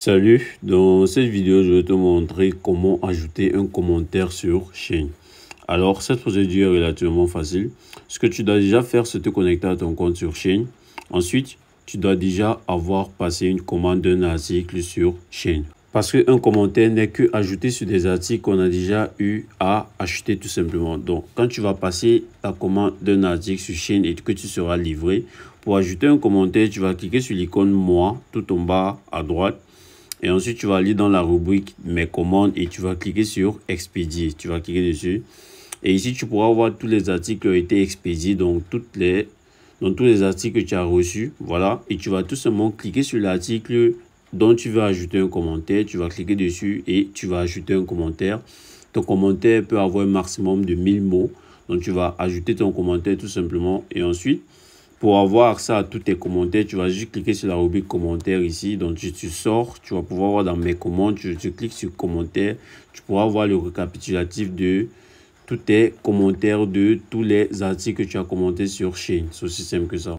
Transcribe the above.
Salut, dans cette vidéo je vais te montrer comment ajouter un commentaire sur chaîne. Alors cette procédure est relativement facile. Ce que tu dois déjà faire c'est te connecter à ton compte sur chaîne. Ensuite, tu dois déjà avoir passé une commande d'un article sur chaîne. Parce qu'un commentaire n'est que ajouté sur des articles qu'on a déjà eu à acheter tout simplement. Donc quand tu vas passer la commande d'un article sur chaîne et que tu seras livré, pour ajouter un commentaire, tu vas cliquer sur l'icône moi tout en bas à droite et ensuite, tu vas aller dans la rubrique mes commandes et tu vas cliquer sur expédier. Tu vas cliquer dessus. Et ici, tu pourras voir tous les articles qui ont été expédiés, donc toutes les, donc tous les articles que tu as reçus. Voilà. Et tu vas tout simplement cliquer sur l'article dont tu veux ajouter un commentaire. Tu vas cliquer dessus et tu vas ajouter un commentaire. Ton commentaire peut avoir un maximum de 1000 mots. Donc, tu vas ajouter ton commentaire tout simplement. Et ensuite, pour avoir ça, tous tes commentaires, tu vas juste cliquer sur la rubrique commentaires ici. Donc, tu, sors, tu vas pouvoir voir dans mes commandes, tu, cliques sur commentaires, tu pourras voir le récapitulatif de tous tes commentaires de tous les articles que tu as commentés sur Chine. C'est aussi simple que ça.